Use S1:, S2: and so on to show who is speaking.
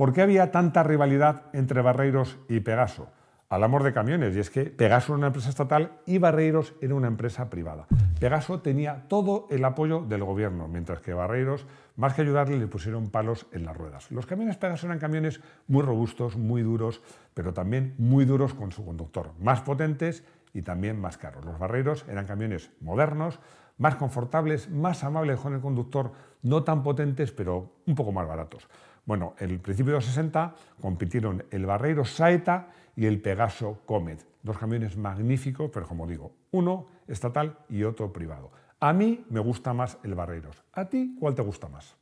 S1: ¿Por qué había tanta rivalidad entre Barreiros y Pegaso? Al amor de camiones, y es que Pegaso era una empresa estatal y Barreiros era una empresa privada. Pegaso tenía todo el apoyo del gobierno, mientras que Barreiros, más que ayudarle, le pusieron palos en las ruedas. Los camiones Pegaso eran camiones muy robustos, muy duros, pero también muy duros con su conductor, más potentes y también más caros. Los barreros eran camiones modernos, más confortables, más amables con el conductor, no tan potentes, pero un poco más baratos. Bueno, en el principio de los 60 compitieron el Barreiro Saeta y el Pegaso Comet, dos camiones magníficos, pero como digo, uno estatal y otro privado. A mí me gusta más el Barreiros. ¿A ti cuál te gusta más?